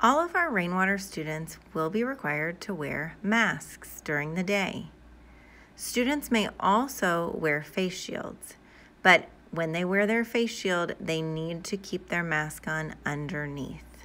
All of our rainwater students will be required to wear masks during the day. Students may also wear face shields, but when they wear their face shield, they need to keep their mask on underneath.